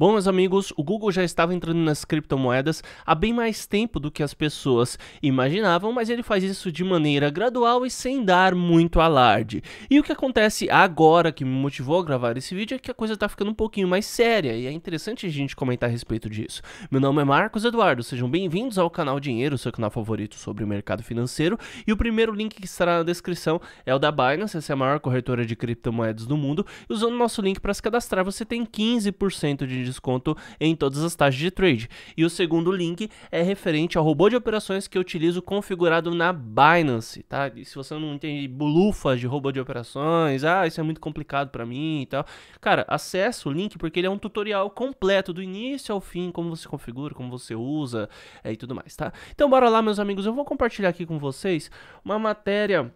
Bom, meus amigos, o Google já estava entrando nas criptomoedas há bem mais tempo do que as pessoas imaginavam, mas ele faz isso de maneira gradual e sem dar muito alarde. E o que acontece agora que me motivou a gravar esse vídeo é que a coisa está ficando um pouquinho mais séria e é interessante a gente comentar a respeito disso. Meu nome é Marcos Eduardo, sejam bem-vindos ao canal Dinheiro, seu canal favorito sobre o mercado financeiro, e o primeiro link que estará na descrição é o da Binance, essa é a maior corretora de criptomoedas do mundo, e usando o nosso link para se cadastrar você tem 15% de desconto em todas as taxas de trade. E o segundo link é referente ao robô de operações que eu utilizo configurado na Binance, tá? E se você não entende bulufas de robô de operações, ah, isso é muito complicado para mim e tal. Cara, acessa o link porque ele é um tutorial completo do início ao fim, como você configura, como você usa é, e tudo mais, tá? Então bora lá, meus amigos, eu vou compartilhar aqui com vocês uma matéria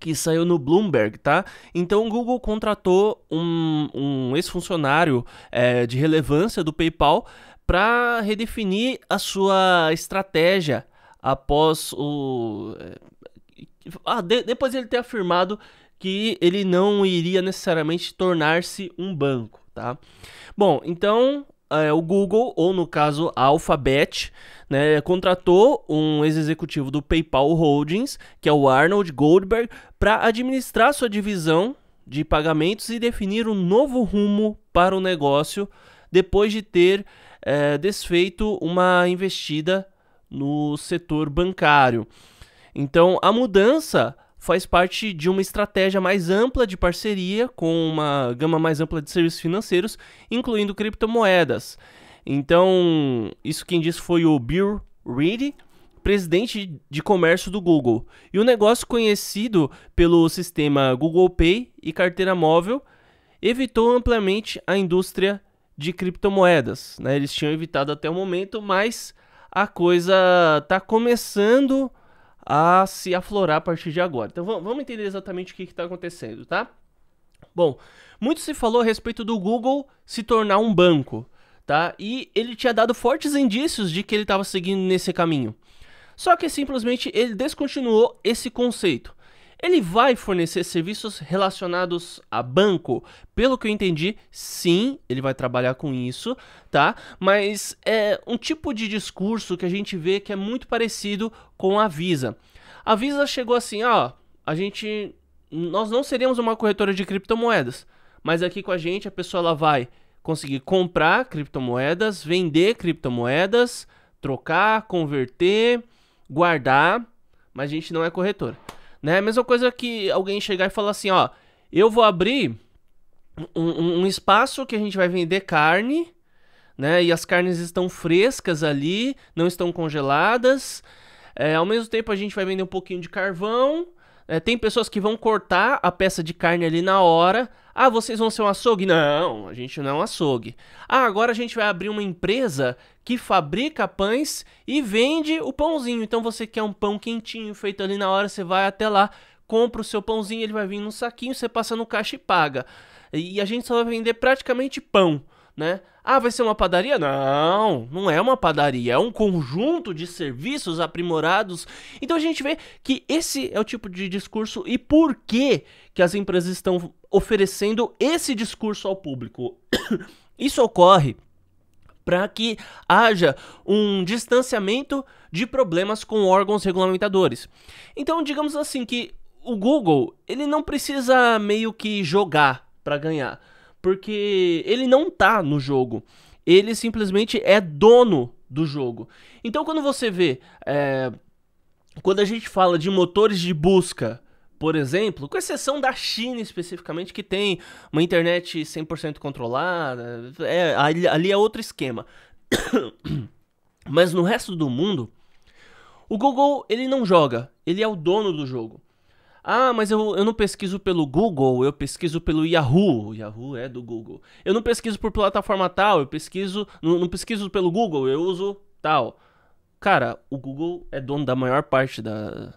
que saiu no Bloomberg, tá? Então o Google contratou um, um ex-funcionário é, de relevância do PayPal para redefinir a sua estratégia após o. É, ah, de, depois ele ter afirmado que ele não iria necessariamente tornar-se um banco, tá? Bom, então é, o Google, ou no caso a Alphabet, né, contratou um ex-executivo do PayPal Holdings, que é o Arnold Goldberg, para administrar sua divisão de pagamentos e definir um novo rumo para o negócio depois de ter é, desfeito uma investida no setor bancário. Então, a mudança faz parte de uma estratégia mais ampla de parceria com uma gama mais ampla de serviços financeiros, incluindo criptomoedas. Então, isso quem disse foi o Bill Reed, presidente de comércio do Google. E o um negócio conhecido pelo sistema Google Pay e carteira móvel evitou amplamente a indústria de criptomoedas. Né? Eles tinham evitado até o momento, mas a coisa está começando a se aflorar a partir de agora. Então vamos entender exatamente o que está acontecendo, tá? Bom, muito se falou a respeito do Google se tornar um banco, tá? E ele tinha dado fortes indícios de que ele estava seguindo nesse caminho. Só que simplesmente ele descontinuou esse conceito. Ele vai fornecer serviços relacionados a banco? Pelo que eu entendi, sim, ele vai trabalhar com isso, tá? Mas é um tipo de discurso que a gente vê que é muito parecido com a Visa. A Visa chegou assim, ó, a gente nós não seríamos uma corretora de criptomoedas, mas aqui com a gente a pessoa ela vai conseguir comprar criptomoedas, vender criptomoedas, trocar, converter, guardar, mas a gente não é corretora. Né? A mesma coisa que alguém chegar e falar assim, ó, eu vou abrir um, um espaço que a gente vai vender carne, né? E as carnes estão frescas ali, não estão congeladas. É, ao mesmo tempo a gente vai vender um pouquinho de carvão é, tem pessoas que vão cortar a peça de carne ali na hora. Ah, vocês vão ser um açougue? Não, a gente não é um açougue. Ah, agora a gente vai abrir uma empresa que fabrica pães e vende o pãozinho. Então você quer um pão quentinho feito ali na hora, você vai até lá, compra o seu pãozinho, ele vai vir num saquinho, você passa no caixa e paga. E a gente só vai vender praticamente pão né? Ah, vai ser uma padaria? Não, não é uma padaria, é um conjunto de serviços aprimorados. Então a gente vê que esse é o tipo de discurso e por que que as empresas estão oferecendo esse discurso ao público. Isso ocorre para que haja um distanciamento de problemas com órgãos regulamentadores. Então, digamos assim que o Google, ele não precisa meio que jogar para ganhar porque ele não tá no jogo. Ele simplesmente é dono do jogo. Então quando você vê. É, quando a gente fala de motores de busca, por exemplo, com exceção da China especificamente, que tem uma internet 100% controlada, é, ali, ali é outro esquema. Mas no resto do mundo, o Google ele não joga, ele é o dono do jogo. Ah, mas eu, eu não pesquiso pelo Google, eu pesquiso pelo Yahoo. O Yahoo é do Google. Eu não pesquiso por plataforma tal, eu pesquiso. Não, não pesquiso pelo Google, eu uso tal. Cara, o Google é dono da maior parte da,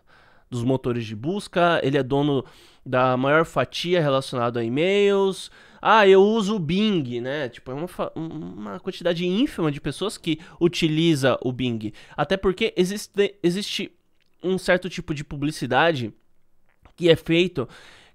dos motores de busca, ele é dono da maior fatia relacionada a e-mails. Ah, eu uso o Bing, né? Tipo, é uma, uma quantidade ínfima de pessoas que utiliza o Bing. Até porque existe, existe um certo tipo de publicidade que é feito,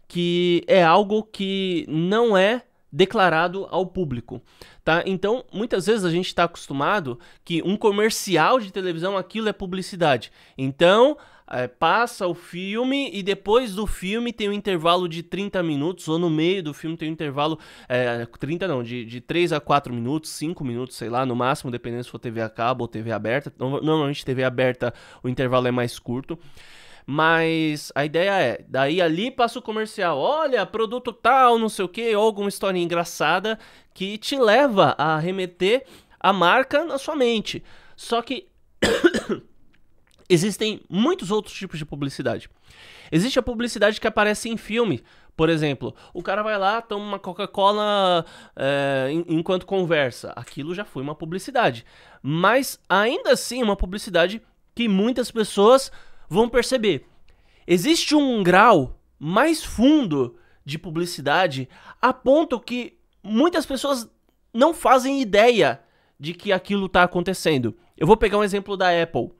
que é algo que não é declarado ao público, tá? Então, muitas vezes a gente está acostumado que um comercial de televisão aquilo é publicidade. Então, é, passa o filme e depois do filme tem um intervalo de 30 minutos, ou no meio do filme tem um intervalo, é, eh, 30 não, de, de 3 a 4 minutos, 5 minutos, sei lá, no máximo, dependendo se for TV a cabo ou TV aberta. Normalmente TV aberta o intervalo é mais curto. Mas a ideia é, daí ali passa o comercial. Olha, produto tal, não sei o que, ou alguma história engraçada que te leva a remeter a marca na sua mente. Só que existem muitos outros tipos de publicidade. Existe a publicidade que aparece em filme. Por exemplo, o cara vai lá, toma uma Coca-Cola é, enquanto conversa. Aquilo já foi uma publicidade. Mas ainda assim, é uma publicidade que muitas pessoas vão perceber. Existe um grau mais fundo de publicidade a ponto que muitas pessoas não fazem ideia de que aquilo está acontecendo. Eu vou pegar um exemplo da Apple.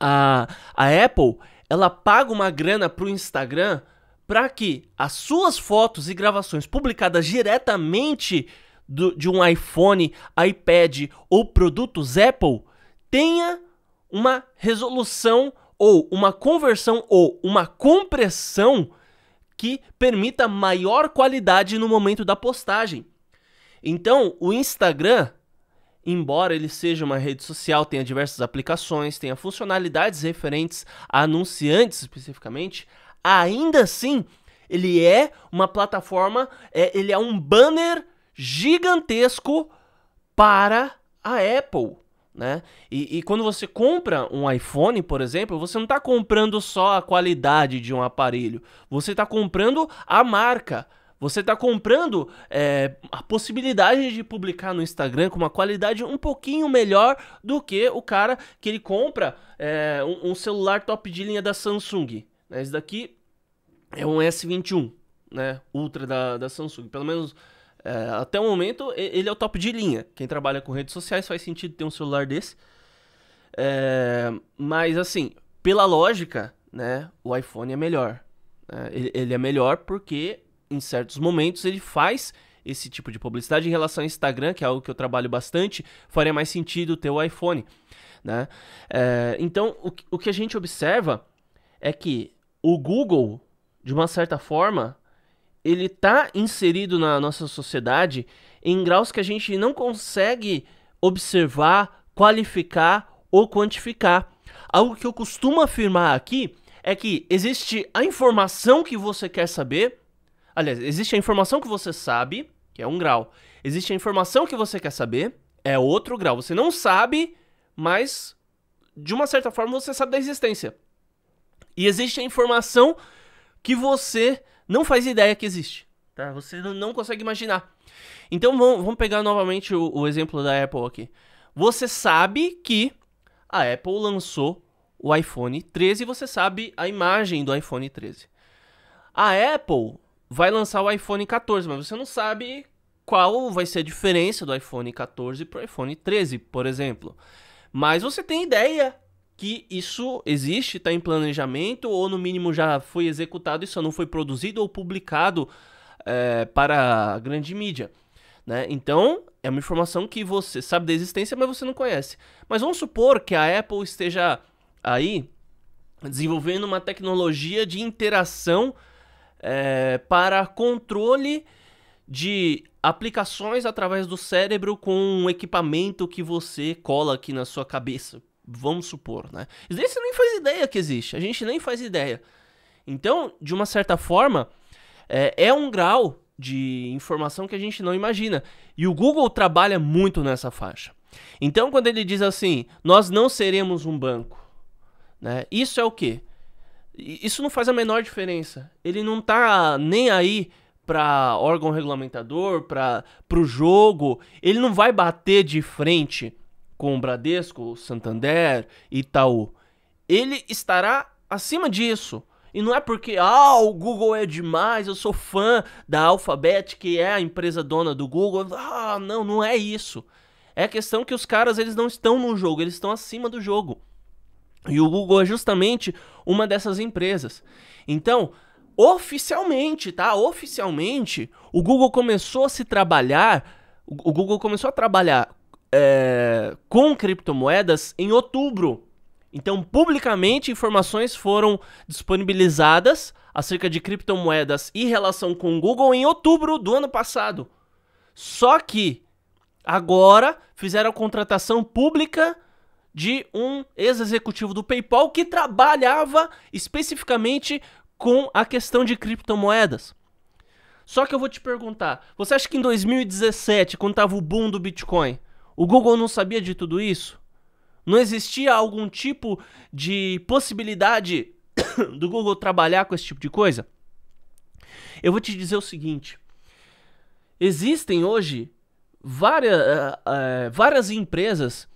A, a Apple ela paga uma grana para o Instagram para que as suas fotos e gravações publicadas diretamente do, de um iPhone, iPad ou produtos Apple tenha uma resolução ou uma conversão ou uma compressão que permita maior qualidade no momento da postagem. Então, o Instagram, embora ele seja uma rede social, tenha diversas aplicações, tenha funcionalidades referentes a anunciantes especificamente, ainda assim, ele é uma plataforma, é, ele é um banner gigantesco para a Apple né? E, e, quando você compra um iPhone, por exemplo, você não está comprando só a qualidade de um aparelho, você está comprando a marca. Você está comprando é, a possibilidade de publicar no Instagram com uma qualidade um pouquinho melhor do que o cara que ele compra é, um, um, celular top de linha da Samsung. Né? Esse daqui é um S21, né? Ultra da, da Samsung. Pelo menos é, até o momento, ele é o top de linha. Quem trabalha com redes sociais faz sentido ter um celular desse. É, mas, assim, pela lógica, né, o iPhone é melhor. É, ele, ele, é melhor porque, em certos momentos, ele faz esse tipo de publicidade. Em relação ao Instagram, que é algo que eu trabalho bastante, faria mais sentido ter o iPhone. Né? É, então, o, o que a gente observa é que o Google, de uma certa forma, ele tá inserido na nossa sociedade em graus que a gente não consegue observar, qualificar ou quantificar. Algo que eu costumo afirmar aqui é que existe a informação que você quer saber, aliás, existe a informação que você sabe, que é um grau. Existe a informação que você quer saber, é outro grau. Você não sabe, mas de uma certa forma você sabe da existência. E existe a informação que você não faz ideia que existe. Tá? Você não consegue imaginar. Então vamos, pegar novamente o, o exemplo da Apple aqui. Você sabe que a Apple lançou o iPhone 13 você sabe a imagem do iPhone 13. A Apple vai lançar o iPhone 14, mas você não sabe qual vai ser a diferença do iPhone 14 para o iPhone 13, por exemplo. Mas você tem ideia que isso existe, está em planejamento, ou no mínimo já foi executado e só não foi produzido ou publicado é, para a grande mídia. Né? Então, é uma informação que você sabe da existência, mas você não conhece. Mas vamos supor que a Apple esteja aí desenvolvendo uma tecnologia de interação é, para controle de aplicações através do cérebro com um equipamento que você cola aqui na sua cabeça, Vamos supor, né? Isso daí você nem faz ideia que existe. A gente nem faz ideia. Então, de uma certa forma, é, é um grau de informação que a gente não imagina. E o Google trabalha muito nessa faixa. Então, quando ele diz assim, nós não seremos um banco, né? Isso é o quê? Isso não faz a menor diferença. Ele não tá nem aí para órgão regulamentador, para o jogo. Ele não vai bater de frente com o Bradesco, Santander, Itaú, ele estará acima disso. E não é porque, ah, o Google é demais, eu sou fã da Alphabet, que é a empresa dona do Google. Ah, não, não é isso. É questão que os caras, eles não estão no jogo, eles estão acima do jogo. E o Google é justamente uma dessas empresas. Então, oficialmente, tá? Oficialmente, o Google começou a se trabalhar, o Google começou a trabalhar é, com criptomoedas em outubro. Então, publicamente, informações foram disponibilizadas acerca de criptomoedas e relação com o Google em outubro do ano passado. Só que agora fizeram a contratação pública de um ex-executivo do PayPal que trabalhava especificamente com a questão de criptomoedas. Só que eu vou te perguntar, você acha que em 2017, quando estava o boom do Bitcoin, o Google não sabia de tudo isso? Não existia algum tipo de possibilidade do Google trabalhar com esse tipo de coisa? Eu vou te dizer o seguinte: existem hoje várias, uh, eh, uh, eh, várias empresas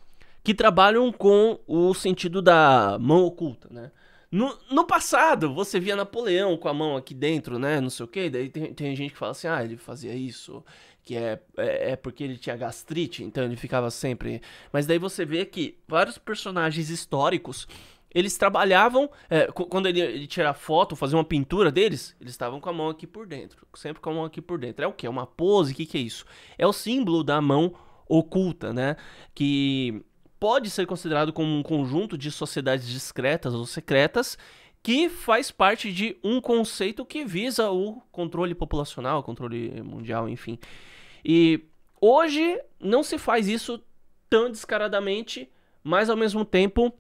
que trabalham com o sentido da mão oculta, né? No, no passado, você via Napoleão com a mão aqui dentro, né? Não sei o quê. Daí tem, tem gente que fala assim: ah, ele fazia isso, que é, é, é, porque ele tinha gastrite, então ele ficava sempre. Mas daí você vê que vários personagens históricos. Eles trabalhavam, é, quando ele, ele tirar foto, fazer uma pintura deles, eles estavam com a mão aqui por dentro. Sempre com a mão aqui por dentro. É o que? É uma pose? O que, que é isso? É o símbolo da mão oculta, né? Que pode ser considerado como um conjunto de sociedades discretas ou secretas que faz parte de um conceito que visa o controle populacional, o controle mundial, enfim. E hoje não se faz isso tão descaradamente, mas ao mesmo tempo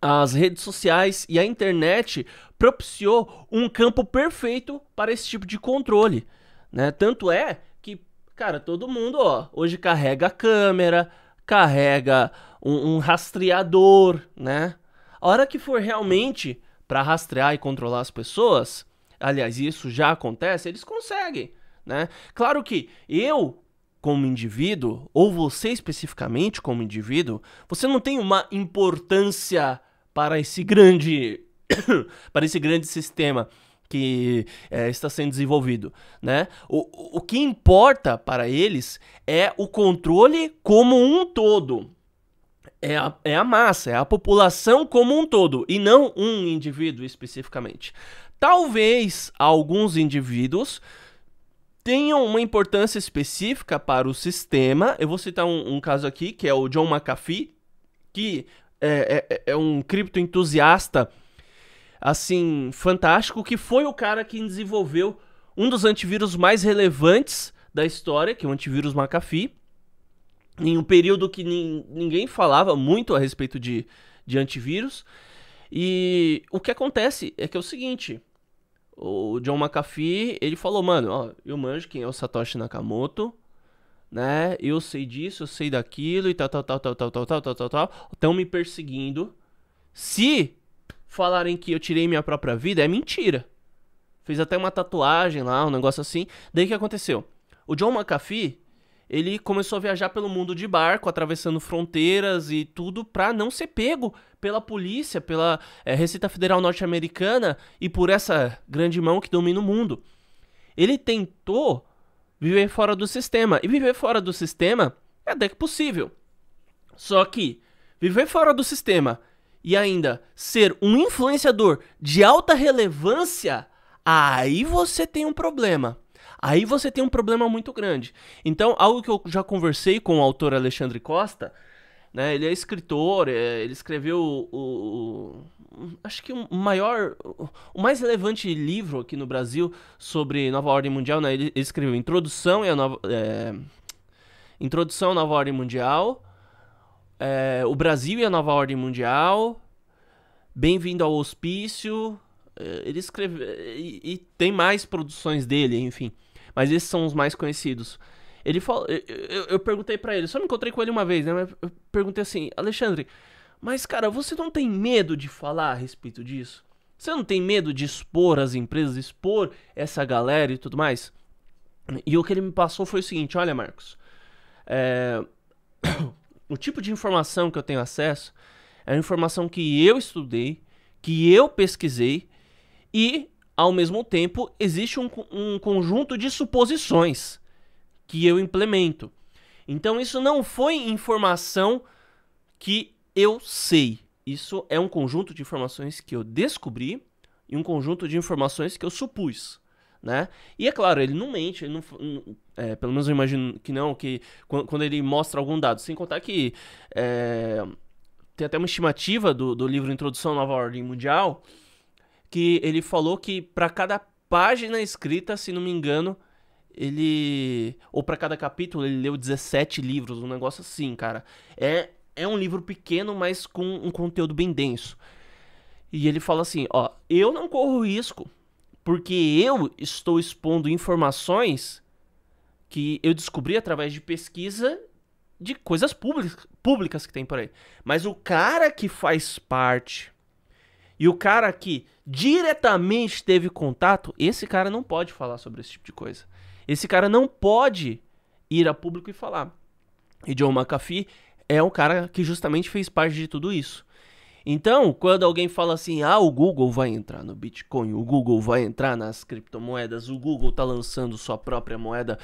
as redes sociais e a internet propiciou um campo perfeito para esse tipo de controle, né? Tanto é que, cara, todo mundo, ó, hoje carrega a câmera, carrega um, um rastreador, né? A hora que for realmente para rastrear e controlar as pessoas, aliás, isso já acontece, eles conseguem, né? Claro que eu, como indivíduo, ou você especificamente como indivíduo, você não tem uma importância para esse grande para esse grande sistema que é, está sendo desenvolvido, né? O, o que importa para eles é o controle como um todo. É a, é a massa, é a população como um todo, e não um indivíduo especificamente. Talvez alguns indivíduos tenham uma importância específica para o sistema. Eu vou citar um, um caso aqui, que é o John McAfee, que é, é, é um criptoentusiasta entusiasta assim, fantástico, que foi o cara que desenvolveu um dos antivírus mais relevantes da história, que é o antivírus McAfee, em um período que ninguém falava muito a respeito de, antivírus. E o que acontece é que é o seguinte, o John McAfee, ele falou, mano, eu manjo quem é o Satoshi Nakamoto, né? Eu sei disso, eu sei daquilo e tal, tal, tal, tal, tal, tal, tal, tal, tal, tal. me perseguindo. Se falarem que eu tirei minha própria vida é mentira. Fez até uma tatuagem lá, um negócio assim. Daí o que aconteceu? O John McAfee, ele começou a viajar pelo mundo de barco, atravessando fronteiras e tudo, pra não ser pego pela polícia, pela é, Receita Federal norte-americana e por essa grande mão que domina o mundo. Ele tentou viver fora do sistema. E viver fora do sistema é até que possível. Só que viver fora do sistema e ainda ser um influenciador de alta relevância, aí você tem um problema. Aí você tem um problema muito grande. Então, algo que eu já conversei com o autor Alexandre Costa, né? Ele é escritor, é, ele escreveu o, o, o, acho que o maior, o mais relevante livro aqui no Brasil sobre nova ordem mundial, né? Ele, escreveu Introdução e a nova é, Introdução à Nova Ordem Mundial, é, O Brasil e a Nova Ordem Mundial, Bem-vindo ao Hospício, é, ele escreveu. E, e, tem mais produções dele, enfim. Mas esses são os mais conhecidos. Ele falou. Eu, eu, perguntei para ele, só me encontrei com ele uma vez, né? Mas eu perguntei assim, Alexandre, mas cara, você não tem medo de falar a respeito disso? Você não tem medo de expor as empresas, expor essa galera e tudo mais? E o que ele me passou foi o seguinte: olha, Marcos, é o tipo de informação que eu tenho acesso é informação que eu estudei, que eu pesquisei e, ao mesmo tempo, existe um, um conjunto de suposições que eu implemento. Então, isso não foi informação que eu sei. Isso é um conjunto de informações que eu descobri e um conjunto de informações que eu supus. Né? E é claro, ele não mente, ele não, é, pelo menos eu imagino que não, que quando, quando ele mostra algum dado. Sem contar que é, tem até uma estimativa do, do livro Introdução à Nova Ordem Mundial, que ele falou que para cada página escrita, se não me engano, ele. Ou para cada capítulo, ele leu 17 livros, um negócio assim, cara. É, é um livro pequeno, mas com um conteúdo bem denso. E ele fala assim: ó, eu não corro risco, porque eu estou expondo informações que eu descobri através de pesquisa de coisas públicas, públicas que tem por aí. Mas o cara que faz parte e o cara que diretamente teve contato, esse cara não pode falar sobre esse tipo de coisa. Esse cara não pode ir a público e falar. E John McAfee é um cara que justamente fez parte de tudo isso. Então, quando alguém fala assim, ah, o Google vai entrar no Bitcoin, o Google vai entrar nas criptomoedas, o Google tá lançando sua própria moeda,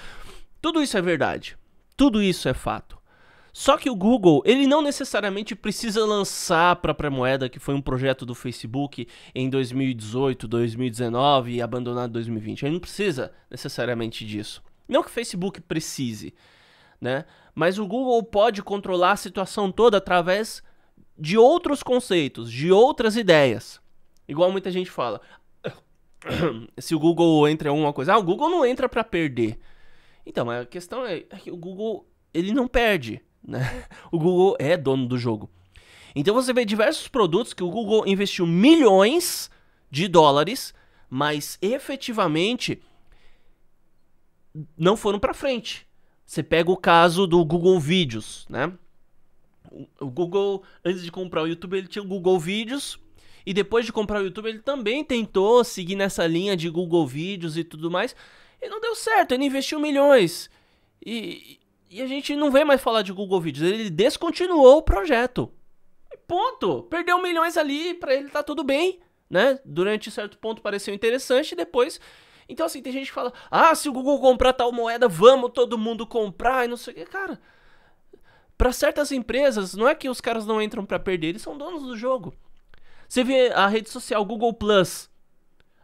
tudo isso é verdade. Tudo isso é fato. Só que o Google, ele não necessariamente precisa lançar a própria moeda, que foi um projeto do Facebook em 2018, 2019 e abandonado em 2020. Ele não precisa necessariamente disso. Não que o Facebook precise, né? Mas o Google pode controlar a situação toda através de outros conceitos, de outras ideias. Igual muita gente fala. Se o Google entra em alguma coisa, ah, o Google não entra para perder. Então, mas a questão é, é que o Google, ele não perde, né? O Google é dono do jogo. Então você vê diversos produtos que o Google investiu milhões de dólares, mas efetivamente não foram para frente. Você pega o caso do Google Vídeos, né? O Google, antes de comprar o YouTube, ele tinha o Google Vídeos. E depois de comprar o YouTube, ele também tentou seguir nessa linha de Google Vídeos e tudo mais. E não deu certo, ele investiu milhões. E, e a gente não vem mais falar de Google Vídeos, ele descontinuou o projeto. Ponto! Perdeu milhões ali, para ele tá tudo bem, né? Durante certo ponto pareceu interessante, depois. Então, assim, tem gente que fala: ah, se o Google comprar tal moeda, vamos todo mundo comprar e não sei o que. Cara, para certas empresas, não é que os caras não entram para perder, eles são donos do jogo. Você vê a rede social Google Plus.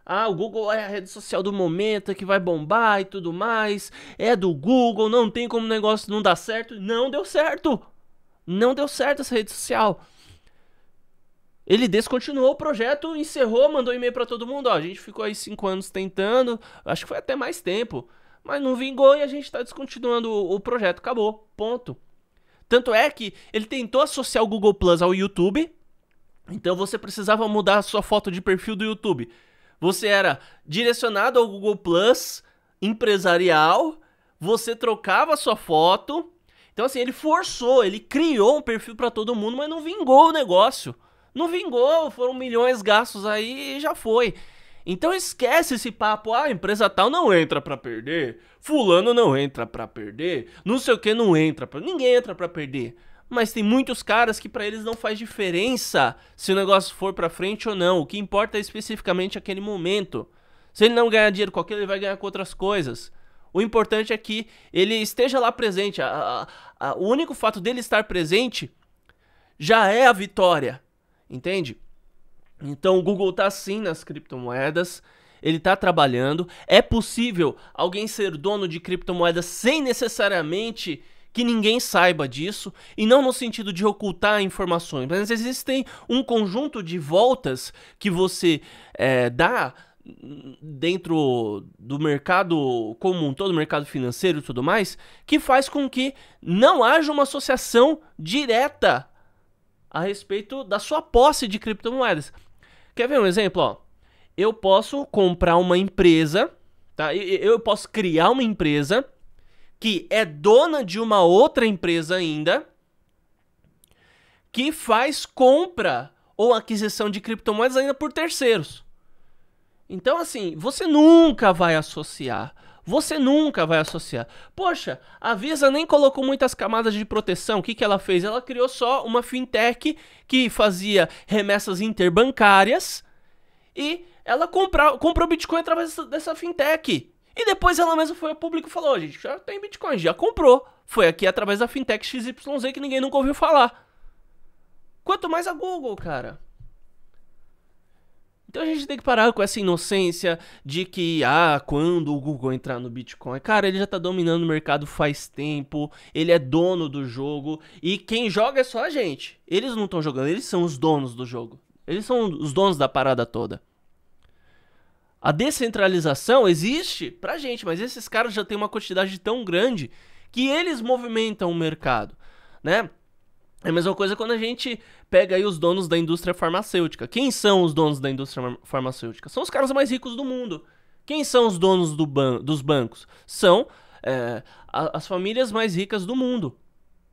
Ah, o Google é a rede social do momento, é que vai bombar e tudo mais. É do Google, não tem como o negócio não dar certo. Não deu certo. Não deu certo essa rede social. Ele descontinuou o projeto, encerrou, mandou e-mail para todo mundo. Ó, a gente ficou aí cinco anos tentando, acho que foi até mais tempo, mas não vingou e a gente está descontinuando o, o projeto. Acabou, ponto. Tanto é que ele tentou associar o Google Plus ao YouTube, então você precisava mudar a sua foto de perfil do YouTube. Você era direcionado ao Google Plus empresarial, você trocava sua foto. Então assim, ele forçou, ele criou um perfil para todo mundo, mas não vingou o negócio. Não vingou, foram milhões gastos aí e já foi. Então esquece esse papo, ah, empresa tal não entra para perder, fulano não entra para perder, não sei o que não entra para, ninguém entra para perder mas tem muitos caras que para eles não faz diferença se o negócio for para frente ou não. O que importa é especificamente aquele momento. Se ele não ganhar dinheiro com aquilo, ele vai ganhar com outras coisas. O importante é que ele esteja lá presente. A, a, a, o único fato dele estar presente já é a vitória, entende? Então o Google está sim nas criptomoedas, ele está trabalhando. É possível alguém ser dono de criptomoedas sem necessariamente que ninguém saiba disso, e não no sentido de ocultar informações, mas existem um conjunto de voltas que você é, dá dentro do mercado comum, todo mercado financeiro e tudo mais, que faz com que não haja uma associação direta a respeito da sua posse de criptomoedas. Quer ver um exemplo? Ó? Eu posso comprar uma empresa, tá? Eu posso criar uma empresa que é dona de uma outra empresa ainda que faz compra ou aquisição de criptomoedas ainda por terceiros. Então, assim, você nunca vai associar. Você nunca vai associar. Poxa, a Visa nem colocou muitas camadas de proteção. O que, que ela fez? Ela criou só uma fintech que fazia remessas interbancárias e ela compra, comprou Bitcoin através dessa fintech. E depois ela mesma foi ao público e falou: oh, gente, já tem Bitcoin, já comprou. Foi aqui através da fintech XYZ que ninguém nunca ouviu falar. Quanto mais a Google, cara. Então a gente tem que parar com essa inocência de que, ah, quando o Google entrar no Bitcoin. Cara, ele já tá dominando o mercado faz tempo, ele é dono do jogo e quem joga é só a gente. Eles não estão jogando, eles são os donos do jogo. Eles são os donos da parada toda. A descentralização existe pra gente, mas esses caras já têm uma quantidade tão grande que eles movimentam o mercado, né? É a mesma coisa quando a gente pega aí os donos da indústria farmacêutica. Quem são os donos da indústria farmacêutica? São os caras mais ricos do mundo. Quem são os donos do ban dos bancos? São é, a, as famílias mais ricas do mundo.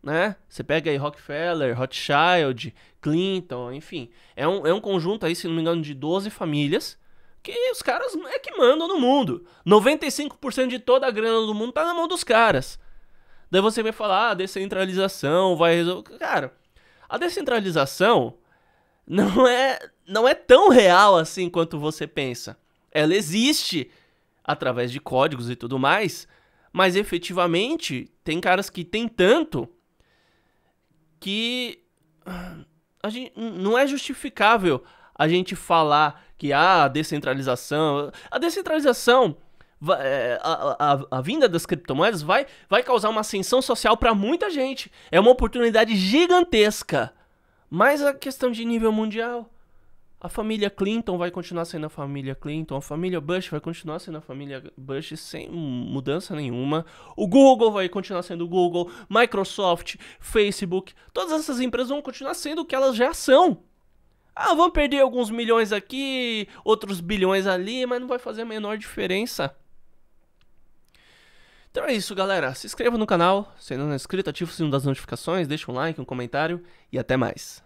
Né? Você pega aí Rockefeller, Rothschild, Clinton, enfim. É um, é um conjunto aí, se não me engano, de 12 famílias que os caras é que mandam no mundo. 95% de toda a grana do mundo tá na mão dos caras. Daí você vai falar, ah, descentralização vai resolver. Cara, a descentralização não é, não é tão real assim quanto você pensa. Ela existe através de códigos e tudo mais, mas efetivamente tem caras que tem tanto que ah, a gente, não é justificável a gente falar que ah, a descentralização. A descentralização. É, a, a, a, vinda das criptomoedas vai, vai causar uma ascensão social para muita gente. É uma oportunidade gigantesca. Mas a questão de nível mundial. A família Clinton vai continuar sendo a família Clinton. A família Bush vai continuar sendo a família Bush sem mudança nenhuma. O Google vai continuar sendo o Google. Microsoft, Facebook. Todas essas empresas vão continuar sendo o que elas já são. Ah, vamos perder alguns milhões aqui, outros bilhões ali, mas não vai fazer a menor diferença. Então é isso, galera. Se inscreva no canal, se ainda não é inscrito, ativa o sininho das notificações, deixa um like, um comentário e até mais.